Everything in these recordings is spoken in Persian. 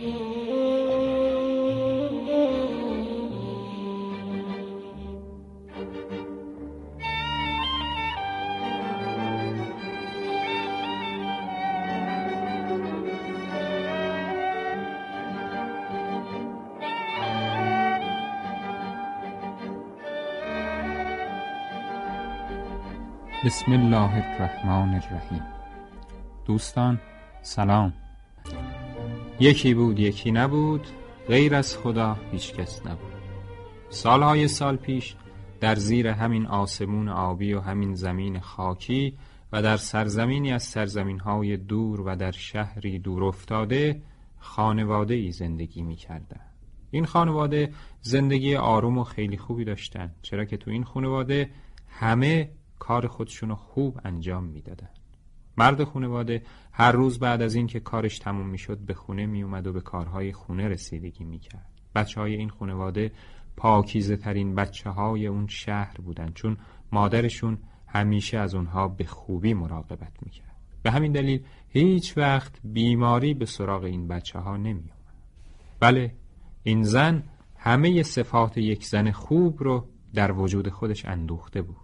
بسم الله الرحمن الرحیم دوستان سلام یکی بود یکی نبود غیر از خدا هیچکس نبود سالهای سال پیش در زیر همین آسمون آبی و همین زمین خاکی و در سرزمینی از سرزمین های دور و در شهری دور افتاده خانواده ای زندگی می کردن. این خانواده زندگی آروم و خیلی خوبی داشتن چرا که تو این خانواده همه کار خودشونو خوب انجام میدادند مرد خونواده هر روز بعد از اینکه کارش تموم میشد به خونه میومد و به کارهای خونه رسیدگی میکرد بچه های این خونواده پاکیزه ترین بچه های اون شهر بودند چون مادرشون همیشه از اونها به خوبی مراقبت میکرد به همین دلیل هیچ وقت بیماری به سراغ این بچه ها نمی اومد. بله این زن همه صفات یک زن خوب رو در وجود خودش اندوخته بود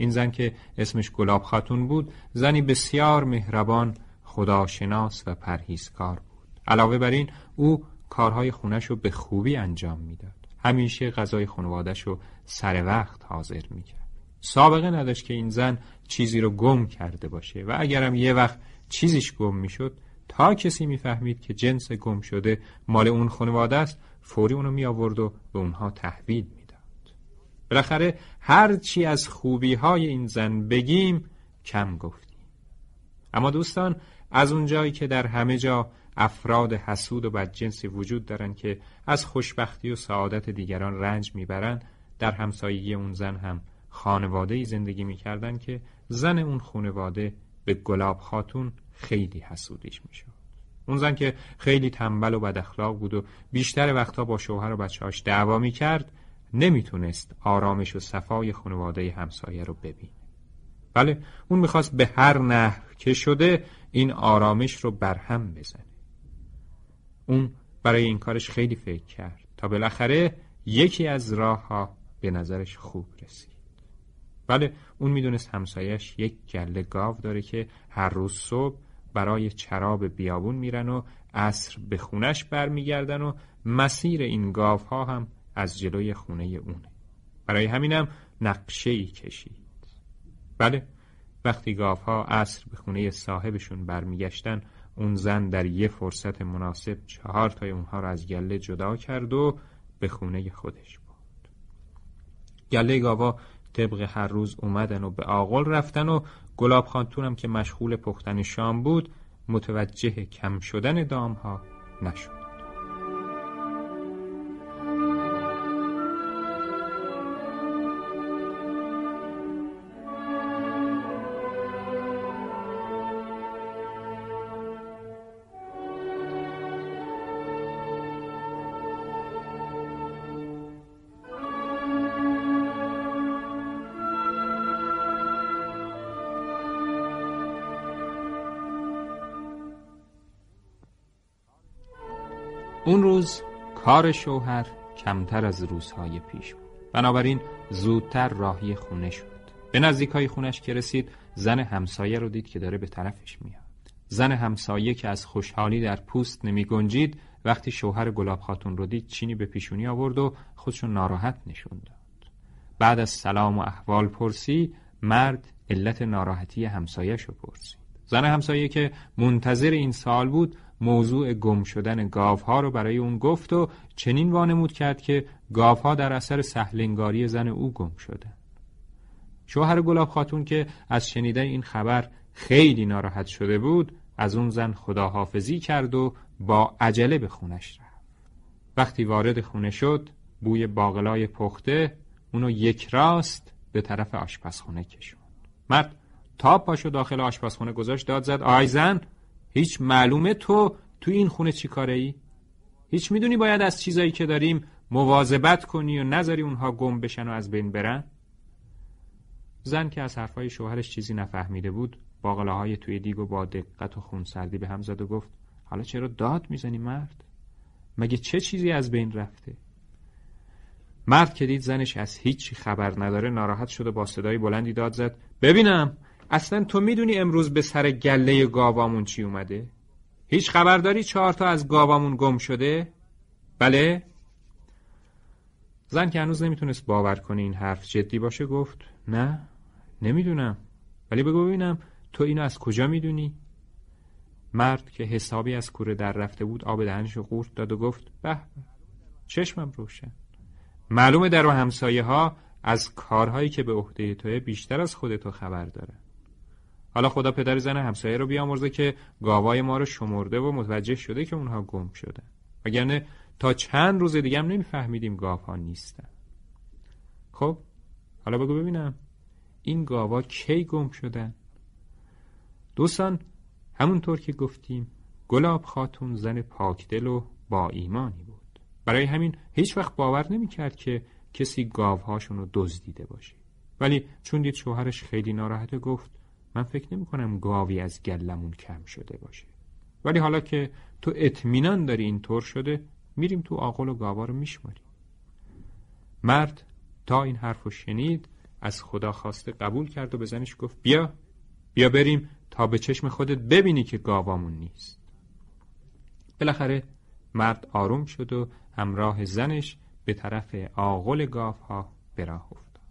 این زن که اسمش گلاب خاتون بود زنی بسیار مهربان خداشناس و پرهیزکار بود علاوه بر این او کارهای خونش رو به خوبی انجام میداد همیشه غذای خانوادش رو سر وقت حاضر میکرد سابقه نداشت که این زن چیزی رو گم کرده باشه و اگرم یه وقت چیزیش گم میشد تا کسی میفهمید که جنس گم شده مال اون خانواده است فوری اونو می آورد و به اونها تحویل می بالاخره هرچی از خوبی های این زن بگیم کم گفتیم اما دوستان از اونجایی که در همه جا افراد حسود و بدجنسی وجود دارن که از خوشبختی و سعادت دیگران رنج میبرن در همسایگی اون زن هم خانواده زندگی میکردن که زن اون خانواده به گلاب خاتون خیلی حسودیش میشد اون زن که خیلی تنبل و بد اخلاق بود و بیشتر وقتها با شوهر و بچه‌هاش دعوا میکرد نمیتونست آرامش و صفای خانواده همسایه رو ببینه بله اون میخواست به هر نحو که شده این آرامش رو برهم بزنه اون برای این کارش خیلی فکر کرد تا بالاخره یکی از راه ها به نظرش خوب رسید بله اون میدونست همسایش یک گله گاو داره که هر روز صبح برای چراب بیابون میرن و عصر به خونش برمیگردن و مسیر این گاوها هم از جلوی خونه اونه برای همینم نقشه ای کشید بله وقتی گاف ها عصر به خونه صاحبشون برمیگشتن اون زن در یه فرصت مناسب چهار تای اونها رو از گله جدا کرد و به خونه خودش بود گله گاوا طبق هر روز اومدن و به آقل رفتن و گلاب خانتونم که مشغول پختن شام بود متوجه کم شدن دام ها نشد اون روز کار شوهر کمتر از روزهای پیش بود بنابراین زودتر راهی خونه شد به نزدیک های خونش که رسید زن همسایه رو دید که داره به طرفش میاد زن همسایه که از خوشحالی در پوست نمی گنجید وقتی شوهر گلاب خاتون رو دید چینی به پیشونی آورد و خودشو ناراحت نشون داد بعد از سلام و احوال پرسی مرد علت ناراحتی همسایه شو پرسید زن همسایه که منتظر این سال بود موضوع گم شدن گاوها رو برای اون گفت و چنین وانمود کرد که گاوها در اثر سهلنگاری زن او گم شده شوهر گلاب خاتون که از شنیدن این خبر خیلی ناراحت شده بود از اون زن خداحافظی کرد و با عجله به خونش رفت وقتی وارد خونه شد بوی باقلای پخته اونو یک راست به طرف آشپزخونه کشوند مرد تا پاشو داخل آشپزخونه گذاشت داد زد آی زن هیچ معلومه تو تو این خونه چی کاره ای؟ هیچ میدونی باید از چیزایی که داریم مواظبت کنی و نذاری اونها گم بشن و از بین برن؟ زن که از حرفهای شوهرش چیزی نفهمیده بود باقله های توی دیگ و با دقت و خونسردی به هم زد و گفت حالا چرا داد میزنی مرد؟ مگه چه چیزی از بین رفته؟ مرد که دید زنش از هیچی خبر نداره ناراحت شد و با صدای بلندی داد زد ببینم اصلا تو میدونی امروز به سر گله گاوامون چی اومده؟ هیچ خبر داری چهار تا از گاوامون گم شده؟ بله؟ زن که هنوز نمیتونست باور کنه این حرف جدی باشه گفت نه نمیدونم ولی بگو ببینم تو اینو از کجا میدونی؟ مرد که حسابی از کوره در رفته بود آب دهنش رو قورت داد و گفت به چشمم روشن معلومه در و همسایه ها از کارهایی که به عهده توه بیشتر از خودتو خبر دارن حالا خدا پدر زن همسایه رو بیامرزه که گاوای ما رو شمرده و متوجه شده که اونها گم شدن وگرنه تا چند روز دیگه هم نمیفهمیدیم گاوها نیستن خب حالا بگو ببینم این گاوا کی گم شدن دوستان همونطور که گفتیم گلاب خاتون زن پاکدل و با ایمانی بود برای همین هیچ وقت باور نمیکرد که کسی گاوهاشون رو دزدیده باشه ولی چون دید شوهرش خیلی ناراحته گفت من فکر نمی کنم گاوی از گلمون کم شده باشه ولی حالا که تو اطمینان داری این طور شده میریم تو آقل و گاوا رو میشماریم مرد تا این حرف شنید از خدا خواسته قبول کرد و به زنش گفت بیا بیا بریم تا به چشم خودت ببینی که گاوامون نیست بالاخره مرد آروم شد و همراه زنش به طرف آغل گاف ها به راه افتاد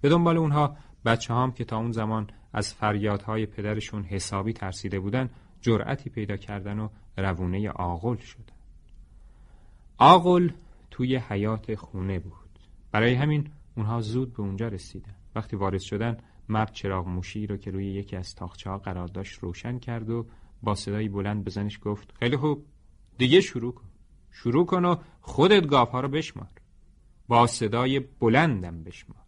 به دنبال اونها بچه هم که تا اون زمان از فریادهای پدرشون حسابی ترسیده بودن جرأتی پیدا کردن و روونه آغل شدن آغل توی حیات خونه بود برای همین اونها زود به اونجا رسیدن وقتی وارد شدن مرد چراغ موشی رو که روی یکی از تاخچه ها قرار داشت روشن کرد و با صدایی بلند بزنش گفت خیلی خوب دیگه شروع کن شروع کن و خودت گاف ها رو بشمار با صدای بلندم بشمار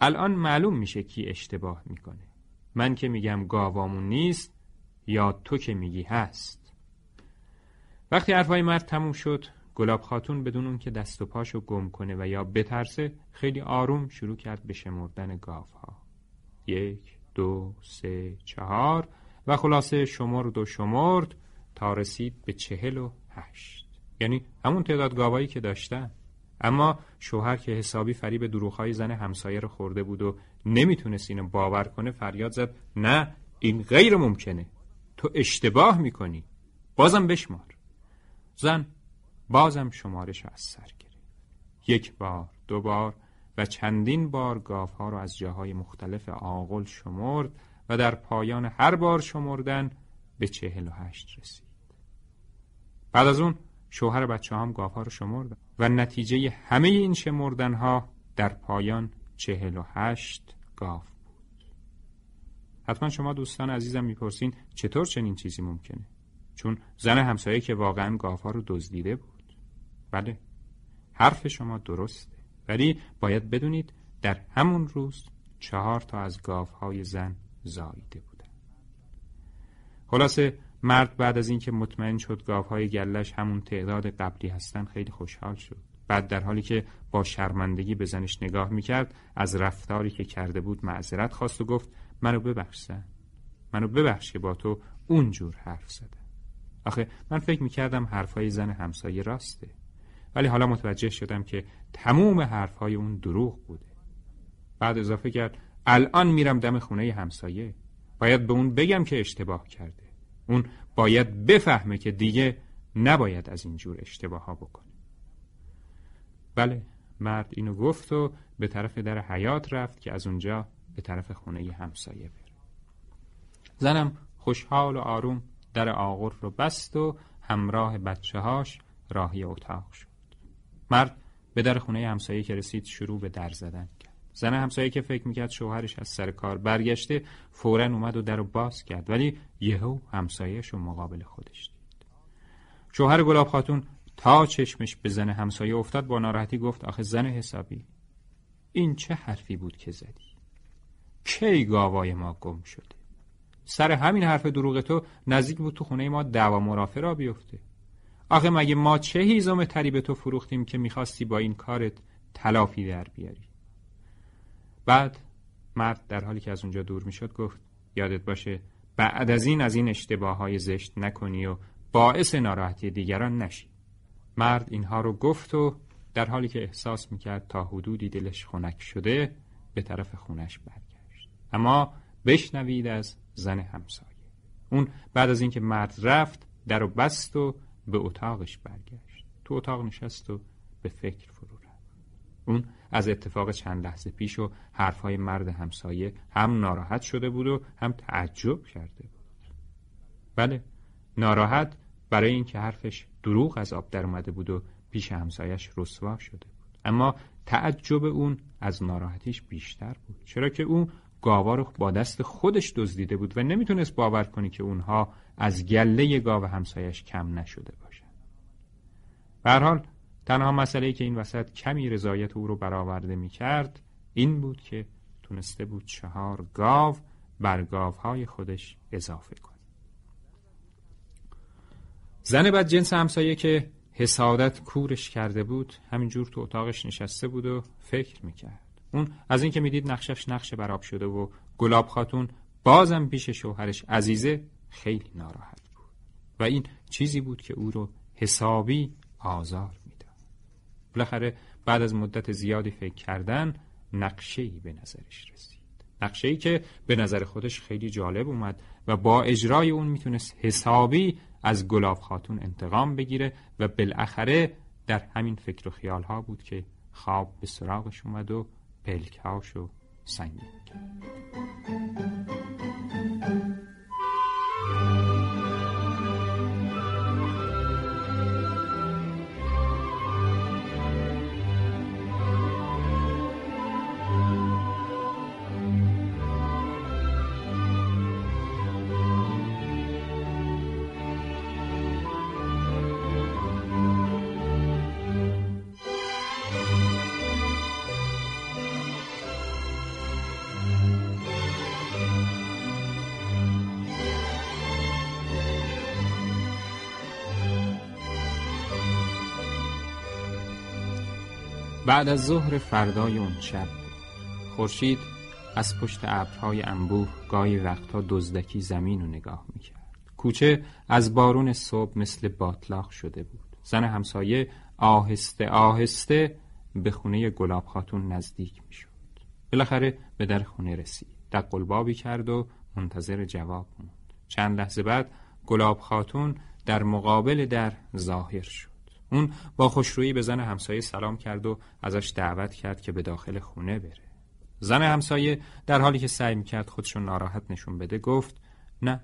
الان معلوم میشه کی اشتباه میکنه من که میگم گاوامون نیست یا تو که میگی هست وقتی حرفای مرد تموم شد گلاب خاتون بدون اون که دست و پاشو گم کنه و یا بترسه خیلی آروم شروع کرد به شمردن گاوها یک دو سه چهار و خلاصه شمرد و شمرد تا رسید به چهل و هشت یعنی همون تعداد گاوایی که داشتن اما شوهر که حسابی فریب دروغهای زن همسایه رو خورده بود و نمیتونست اینو باور کنه فریاد زد نه این غیر ممکنه تو اشتباه میکنی بازم بشمار زن بازم شمارش از سر گرفت یک بار دو بار و چندین بار ها رو از جاهای مختلف آغل شمرد و در پایان هر بار شمردن به چهل و هشت رسید بعد از اون شوهر بچه هم ها رو شمردن و نتیجه همه این ها در پایان چهل و هشت گاف بود حتما شما دوستان عزیزم میپرسین چطور چنین چیزی ممکنه چون زن همسایه که واقعا ها رو دزدیده بود بله حرف شما درسته ولی باید بدونید در همون روز چهار تا از های زن زاییده بودن خلاصه مرد بعد از اینکه مطمئن شد گاوهای گلش همون تعداد قبلی هستن خیلی خوشحال شد بعد در حالی که با شرمندگی به زنش نگاه میکرد از رفتاری که کرده بود معذرت خواست و گفت منو ببخش زن منو ببخش که با تو اونجور حرف زدم آخه من فکر میکردم حرفهای زن همسایه راسته ولی حالا متوجه شدم که تموم حرفهای اون دروغ بوده بعد اضافه کرد الان میرم دم خونه همسایه باید به اون بگم که اشتباه کرده اون باید بفهمه که دیگه نباید از اینجور اشتباه ها بکنه بله مرد اینو گفت و به طرف در حیات رفت که از اونجا به طرف خونه همسایه بره زنم خوشحال و آروم در آغور رو بست و همراه بچه هاش راهی اتاق شد مرد به در خونه همسایه که رسید شروع به در زدن زن همسایه که فکر میکرد شوهرش از سر کار برگشته فورا اومد و در رو باز کرد ولی یهو همسایهش رو مقابل خودش دید شوهر گلاب خاتون تا چشمش به زن همسایه افتاد با ناراحتی گفت آخه زن حسابی این چه حرفی بود که زدی کی گاوای ما گم شده سر همین حرف دروغ تو نزدیک بود تو خونه ما دعوا مرافع را بیفته آخه مگه ما چه هیزم تری به تو فروختیم که میخواستی با این کارت تلافی در بیاری بعد مرد در حالی که از اونجا دور میشد گفت یادت باشه بعد از این از این اشتباه های زشت نکنی و باعث ناراحتی دیگران نشی مرد اینها رو گفت و در حالی که احساس میکرد تا حدودی دلش خنک شده به طرف خونش برگشت اما بشنوید از زن همسایه اون بعد از اینکه مرد رفت در و بست و به اتاقش برگشت تو اتاق نشست و به فکر اون از اتفاق چند لحظه پیش و حرفهای مرد همسایه هم ناراحت شده بود و هم تعجب کرده بود بله ناراحت برای اینکه حرفش دروغ از آب در اومده بود و پیش همسایش رسوا شده بود اما تعجب اون از ناراحتیش بیشتر بود چرا که اون گاوا رو با دست خودش دزدیده بود و نمیتونست باور کنی که اونها از گله گاو همسایش کم نشده باشن به حال تنها مسئله که این وسط کمی رضایت او رو برآورده می کرد این بود که تونسته بود چهار گاو بر گاوهای خودش اضافه کنه زن بد جنس همسایه که حسادت کورش کرده بود همینجور تو اتاقش نشسته بود و فکر می کرد. اون از اینکه میدید نقشش نقش براب شده و گلاب خاتون بازم پیش شوهرش عزیزه خیلی ناراحت بود و این چیزی بود که او رو حسابی آزار بالاخره بعد از مدت زیادی فکر کردن ای به نظرش رسید ای که به نظر خودش خیلی جالب اومد و با اجرای اون میتونست حسابی از گلاب خاتون انتقام بگیره و بالاخره در همین فکر و خیال ها بود که خواب به سراغش اومد و پلکهاش و سنگین کرد بعد از ظهر فردای اون شب خورشید از پشت ابرهای انبوه گاهی وقتا دزدکی زمین رو نگاه میکرد کوچه از بارون صبح مثل باطلاق شده بود زن همسایه آهسته آهسته به خونه گلاب خاتون نزدیک میشد بالاخره به در خونه رسید دقلبابی کرد و منتظر جواب موند چند لحظه بعد گلاب خاتون در مقابل در ظاهر شد اون با خوشرویی به زن همسایه سلام کرد و ازش دعوت کرد که به داخل خونه بره. زن همسایه در حالی که سعی میکرد خودشون ناراحت نشون بده گفت نه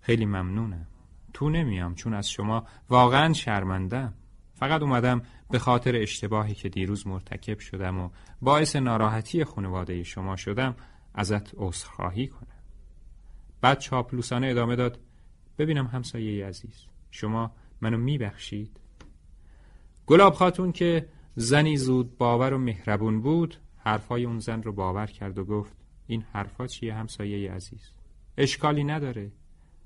خیلی ممنونم تو نمیام چون از شما واقعا شرمندم فقط اومدم به خاطر اشتباهی که دیروز مرتکب شدم و باعث ناراحتی خانواده شما شدم ازت عذرخواهی کنم بعد چاپلوسانه ادامه داد ببینم همسایه عزیز شما منو میبخشید گلاب خاتون که زنی زود باور و مهربون بود حرفای اون زن رو باور کرد و گفت این حرفا چیه همسایه عزیز اشکالی نداره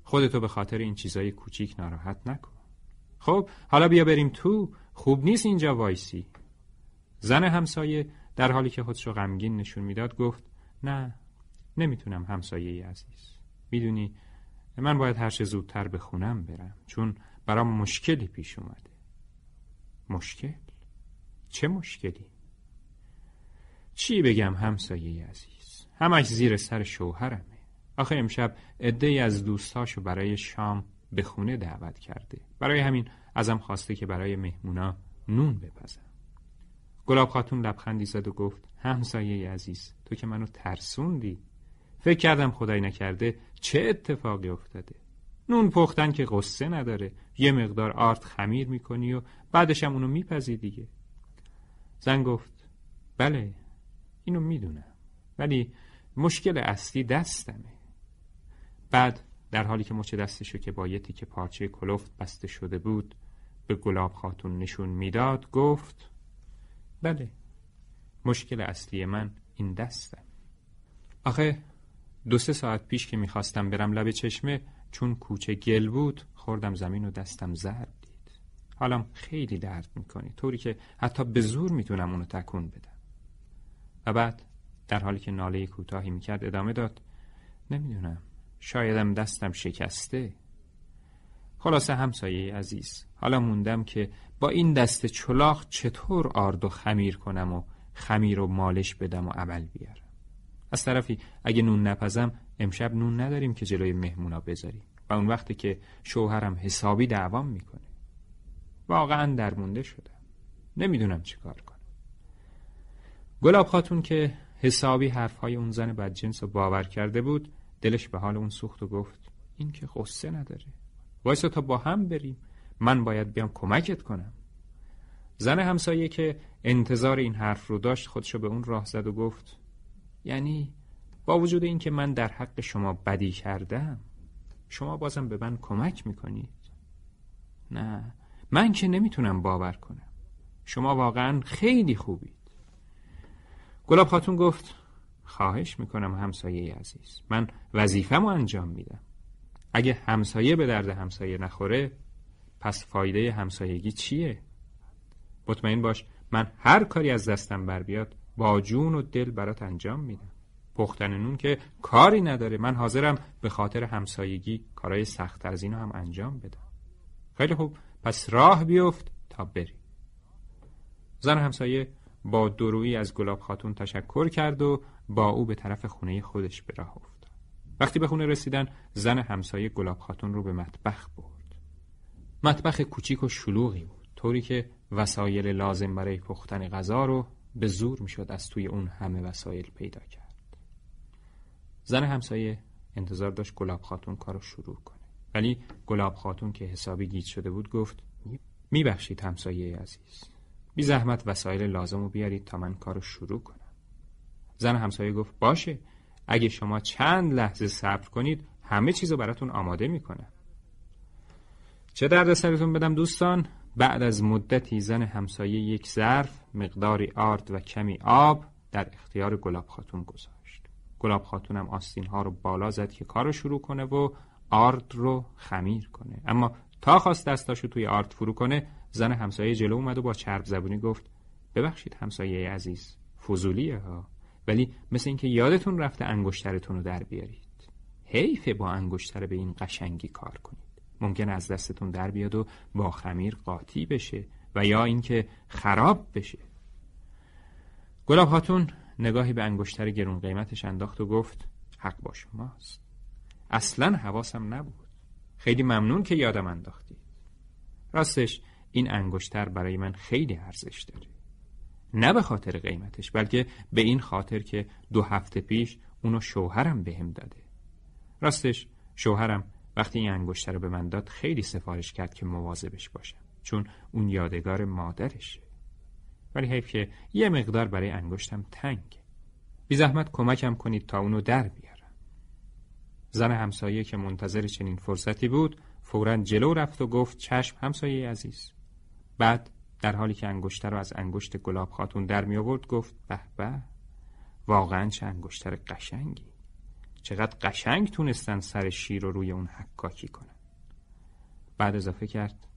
خودتو به خاطر این چیزای کوچیک ناراحت نکن خب حالا بیا بریم تو خوب نیست اینجا وایسی زن همسایه در حالی که خودشو غمگین نشون میداد گفت نه نمیتونم همسایه عزیز میدونی من باید هر چه زودتر به خونم برم چون برام مشکلی پیش اومده مشکل چه مشکلی چی بگم همسایه عزیز همش زیر سر شوهرمه آخه امشب عده از دوستاشو برای شام به خونه دعوت کرده برای همین ازم خواسته که برای مهمونا نون بپزم گلاب خاتون لبخندی زد و گفت همسایه عزیز تو که منو ترسوندی فکر کردم خدای نکرده چه اتفاقی افتاده نون پختن که قصه نداره یه مقدار آرد خمیر میکنی و بعدش هم اونو میپذی دیگه زن گفت بله اینو میدونم ولی مشکل اصلی دستمه بعد در حالی که مچ دستشو که با یه پارچه کلفت بسته شده بود به گلاب خاتون نشون میداد گفت بله مشکل اصلی من این دستم آخه دو سه ساعت پیش که میخواستم برم لب چشمه چون کوچه گل بود خوردم زمین و دستم زرد دید حالم خیلی درد میکنی، طوری که حتی به زور میتونم اونو تکون بدم و بعد در حالی که ناله کوتاهی میکرد ادامه داد نمیدونم شایدم دستم شکسته خلاصه همسایه عزیز حالا موندم که با این دست چلاخ چطور آرد و خمیر کنم و خمیر و مالش بدم و عمل بیارم از طرفی اگه نون نپزم امشب نون نداریم که جلوی مهمونا بذاریم و اون وقتی که شوهرم حسابی دعوام میکنه واقعا درمونده شدم نمیدونم چی کار کنم گلاب خاتون که حسابی حرفهای اون زن بدجنس رو باور کرده بود دلش به حال اون سوخت و گفت این که خصه نداره وایسا تا با هم بریم من باید بیام کمکت کنم زن همسایه که انتظار این حرف رو داشت خودشو به اون راه زد و گفت یعنی با وجود اینکه من در حق شما بدی کردم شما بازم به من کمک میکنید نه من که نمیتونم باور کنم شما واقعا خیلی خوبید گلاب خاتون گفت خواهش میکنم همسایه عزیز من وظیفم رو انجام میدم اگه همسایه به درد همسایه نخوره پس فایده همسایگی چیه؟ مطمئن باش من هر کاری از دستم بر بیاد با جون و دل برات انجام میدم پختن نون که کاری نداره من حاضرم به خاطر همسایگی کارهای سخت از اینو هم انجام بدم خیلی خوب پس راه بیفت تا بری زن همسایه با درویی از گلاب خاتون تشکر کرد و با او به طرف خونه خودش به راه افتاد وقتی به خونه رسیدن زن همسایه گلاب خاتون رو به مطبخ برد مطبخ کوچیک و شلوغی بود طوری که وسایل لازم برای پختن غذا رو به زور میشد از توی اون همه وسایل پیدا کرد زن همسایه انتظار داشت گلاب خاتون کارو شروع کنه ولی گلاب خاتون که حسابی گیت شده بود گفت میبخشید همسایه عزیز بی زحمت وسایل لازم رو بیارید تا من کارو شروع کنم زن همسایه گفت باشه اگه شما چند لحظه صبر کنید همه چیزو براتون آماده میکنم چه درد سرتون بدم دوستان بعد از مدتی زن همسایه یک ظرف مقداری آرد و کمی آب در اختیار گلاب خاتون گذاشت گلاب خاتونم آستین ها رو بالا زد که کار شروع کنه و آرد رو خمیر کنه اما تا خواست دستاشو توی آرد فرو کنه زن همسایه جلو اومد و با چرب زبونی گفت ببخشید همسایه عزیز فضولیه ها ولی مثل اینکه یادتون رفته انگشترتون رو در بیارید حیف با انگشتر به این قشنگی کار کنید ممکن از دستتون در بیاد و با خمیر قاطی بشه و یا اینکه خراب بشه گلاب خاتون نگاهی به انگشتر گرون قیمتش انداخت و گفت حق با شماست. اصلا حواسم نبود خیلی ممنون که یادم انداختی راستش این انگشتر برای من خیلی ارزش داره نه به خاطر قیمتش بلکه به این خاطر که دو هفته پیش اونو شوهرم بهم داده راستش شوهرم وقتی این انگشتر رو به من داد خیلی سفارش کرد که مواظبش باشم چون اون یادگار مادرشه ولی حیف که یه مقدار برای انگشتم تنگه بی زحمت کمکم کنید تا اونو در بیارم زن همسایه که منتظر چنین فرصتی بود فورا جلو رفت و گفت چشم همسایه عزیز بعد در حالی که انگشتر رو از انگشت گلاب خاتون در می آورد گفت به به واقعا چه انگشتر قشنگی چقدر قشنگ تونستن سر شیر رو روی اون حکاکی کنن بعد اضافه کرد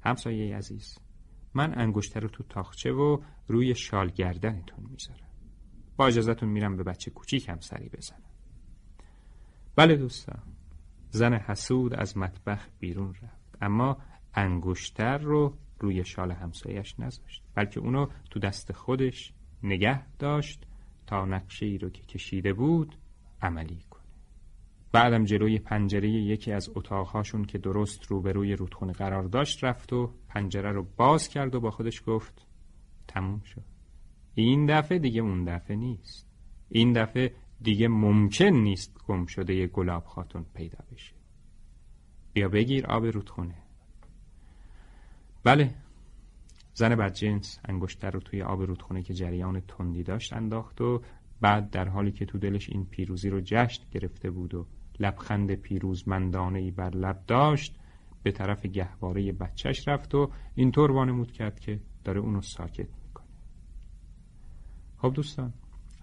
همسایه عزیز من انگشتر رو تو تاخچه و روی شال گردنتون میذارم با اجازتون میرم به بچه هم سری بزنم بله دوستان زن حسود از مطبخ بیرون رفت اما انگشتر رو روی شال همسایش نذاشت بلکه اونو تو دست خودش نگه داشت تا نقشه ای رو که کشیده بود عملی کن. بعدم جلوی پنجره یکی از اتاقهاشون که درست روبروی رودخونه قرار داشت رفت و پنجره رو باز کرد و با خودش گفت تموم شد این دفعه دیگه اون دفعه نیست این دفعه دیگه ممکن نیست گم شده یه گلاب خاتون پیدا بشه بیا بگیر آب رودخونه بله زن بدجنس انگشتر رو توی آب رودخونه که جریان تندی داشت انداخت و بعد در حالی که تو دلش این پیروزی رو جشن گرفته بود و لبخند ای بر لب داشت به طرف گهواره بچهش رفت و اینطور وانمود کرد که داره اونو ساکت میکنه خب دوستان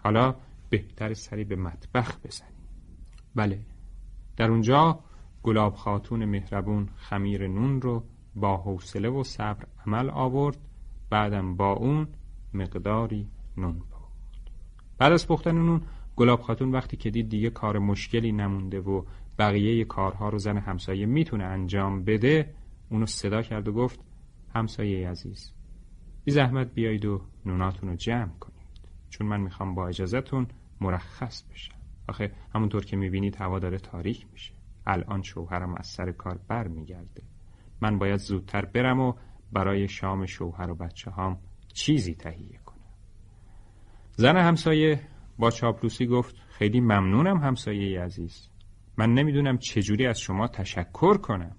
حالا بهتر سری به مطبخ بزنیم بله در اونجا گلاب خاتون مهربون خمیر نون رو با حوصله و صبر عمل آورد بعدم با اون مقداری نون پخت بعد از پختن نون گلاب خاتون وقتی که دید دیگه کار مشکلی نمونده و بقیه کارها رو زن همسایه میتونه انجام بده اونو صدا کرد و گفت همسایه عزیز بی زحمت بیایید و نوناتون رو جمع کنید چون من میخوام با اجازهتون مرخص بشم آخه همونطور که میبینید هوا داره تاریک میشه الان شوهرم از سر کار بر میگرده من باید زودتر برم و برای شام شوهر و بچه هام چیزی تهیه کنم زن همسایه با چاپلوسی گفت خیلی ممنونم همسایه عزیز من نمیدونم چجوری از شما تشکر کنم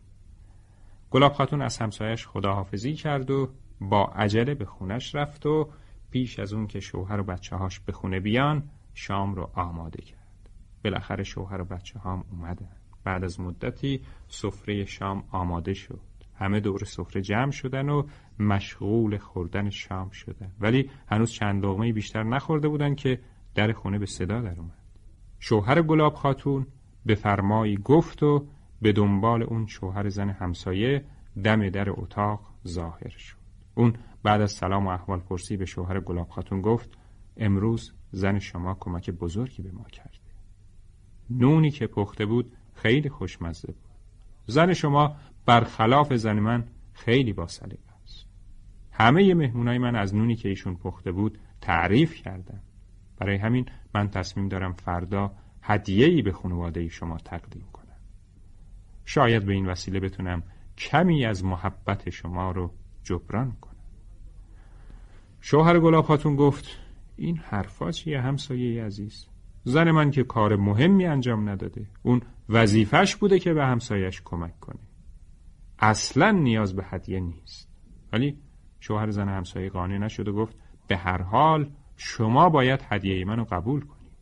گلاب خاتون از همسایش خداحافظی کرد و با عجله به خونش رفت و پیش از اون که شوهر و بچه هاش به خونه بیان شام رو آماده کرد بالاخره شوهر و بچه هام اومدن بعد از مدتی سفره شام آماده شد همه دور سفره جمع شدن و مشغول خوردن شام شدن ولی هنوز چند لغمه بیشتر نخورده بودن که در خونه به صدا در اومد شوهر گلاب خاتون به فرمایی گفت و به دنبال اون شوهر زن همسایه دم در اتاق ظاهر شد اون بعد از سلام و احوال پرسی به شوهر گلاب خاتون گفت امروز زن شما کمک بزرگی به ما کرده نونی که پخته بود خیلی خوشمزه بود زن شما برخلاف زن من خیلی با است همه مهمونای من از نونی که ایشون پخته بود تعریف کردند برای همین من تصمیم دارم فردا هدیه ای به خانواده شما تقدیم کنم شاید به این وسیله بتونم کمی از محبت شما رو جبران کنم شوهر گلاب هاتون گفت این حرفا چیه همسایه عزیز زن من که کار مهمی انجام نداده اون وظیفش بوده که به همسایش کمک کنه اصلا نیاز به هدیه نیست ولی شوهر زن همسایه قانع نشد و گفت به هر حال شما باید هدیه منو قبول کنید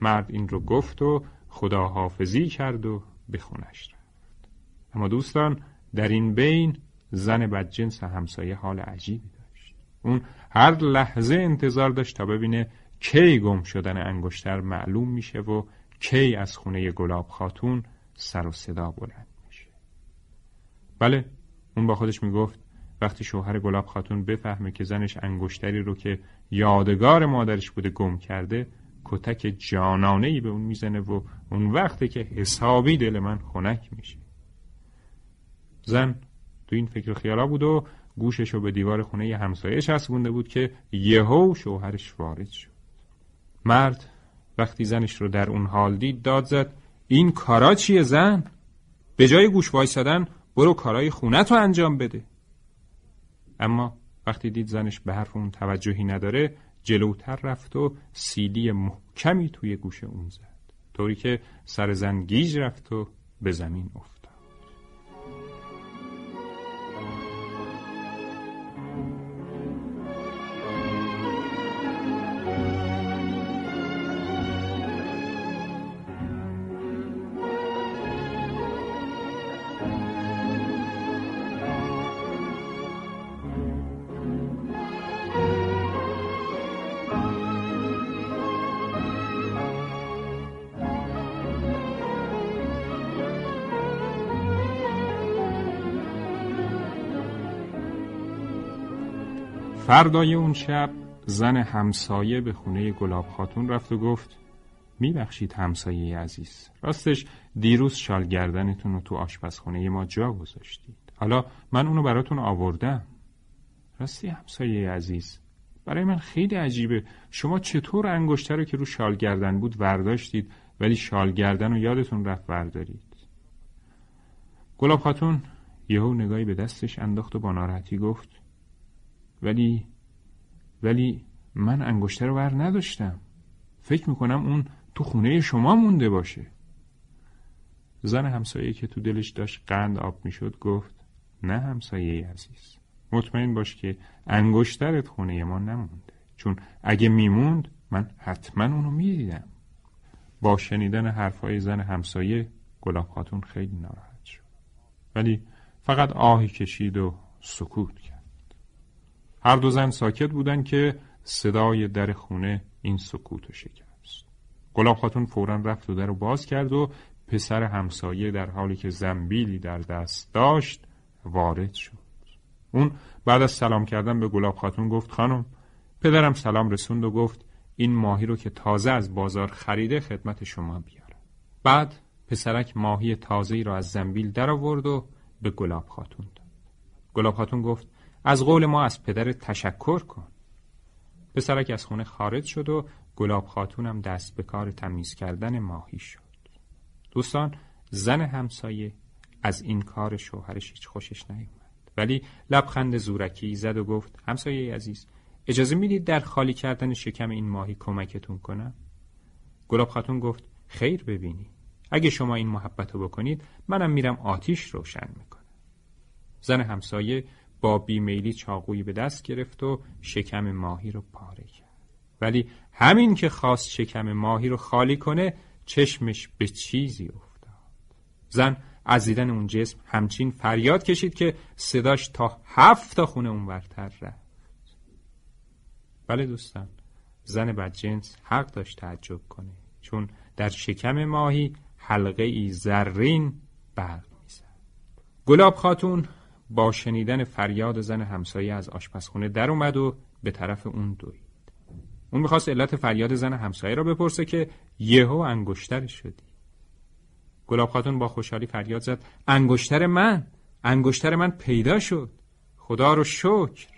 مرد این رو گفت و خداحافظی کرد و به خونش رفت اما دوستان در این بین زن بدجنس همسایه حال عجیبی داشت اون هر لحظه انتظار داشت تا ببینه کی گم شدن انگشتر معلوم میشه و کی از خونه گلاب خاتون سر و صدا بلند میشه بله اون با خودش میگفت وقتی شوهر گلاب خاتون بفهمه که زنش انگشتری رو که یادگار مادرش بوده گم کرده کتک جانانه ای به اون میزنه و اون وقتی که حسابی دل من خنک میشه زن تو این فکر خیالا بود و گوشش رو به دیوار خونه ی همسایه چسبونده بود که یهو شوهرش وارد شد مرد وقتی زنش رو در اون حال دید داد زد این کارا چیه زن به جای گوش وایسادن برو کارای خونت رو انجام بده اما وقتی دید زنش به حرف اون توجهی نداره جلوتر رفت و سیلی محکمی توی گوش اون زد طوری که سر زن گیج رفت و به زمین افت فردای اون شب زن همسایه به خونه گلاب خاتون رفت و گفت میبخشید همسایه عزیز راستش دیروز شال گردنتون رو تو آشپزخونه ما جا گذاشتید حالا من اونو براتون آوردم راستی همسایه عزیز برای من خیلی عجیبه شما چطور انگشتر رو که رو شال گردن بود ورداشتید ولی شال گردن رو یادتون رفت وردارید گلاب خاتون یهو نگاهی به دستش انداخت و با ناراحتی گفت ولی ولی من انگشتر رو بر نداشتم فکر میکنم اون تو خونه شما مونده باشه زن همسایه که تو دلش داشت قند آب میشد گفت نه همسایه عزیز مطمئن باش که انگشترت خونه ما نمونده چون اگه میموند من حتما اونو میدیدم با شنیدن حرفهای زن همسایه گلاب خیلی ناراحت شد ولی فقط آهی کشید و سکوت کرد هر دو زن ساکت بودند که صدای در خونه این سکوت رو شکست گلاب خاتون فورا رفت و در رو باز کرد و پسر همسایه در حالی که زنبیلی در دست داشت وارد شد اون بعد از سلام کردن به گلاب خاتون گفت خانم پدرم سلام رسوند و گفت این ماهی رو که تازه از بازار خریده خدمت شما بیارم بعد پسرک ماهی تازه ای را از زنبیل در آورد و به گلاب خاتون داد گلاب خاتون گفت از قول ما از پدر تشکر کن پسرک از خونه خارج شد و گلاب خاتونم دست به کار تمیز کردن ماهی شد دوستان زن همسایه از این کار شوهرش هیچ خوشش نیومد ولی لبخند زورکی زد و گفت همسایه عزیز اجازه میدید در خالی کردن شکم این ماهی کمکتون کنم گلاب خاتون گفت خیر ببینی اگه شما این محبت رو بکنید منم میرم آتیش روشن میکنم زن همسایه با بیمیلی چاقویی به دست گرفت و شکم ماهی رو پاره کرد ولی همین که خواست شکم ماهی رو خالی کنه چشمش به چیزی افتاد زن از دیدن اون جسم همچین فریاد کشید که صداش تا هفت تا خونه اونورتر رفت بله دوستان زن بدجنس حق داشت تعجب کنه چون در شکم ماهی حلقه ای زرین برق میزد گلاب خاتون با شنیدن فریاد زن همسایه از آشپزخونه در اومد و به طرف اون دوید اون میخواست علت فریاد زن همسایه را بپرسه که یهو انگشتر شدی گلاب خاتون با خوشحالی فریاد زد انگشتر من انگشتر من پیدا شد خدا رو شکر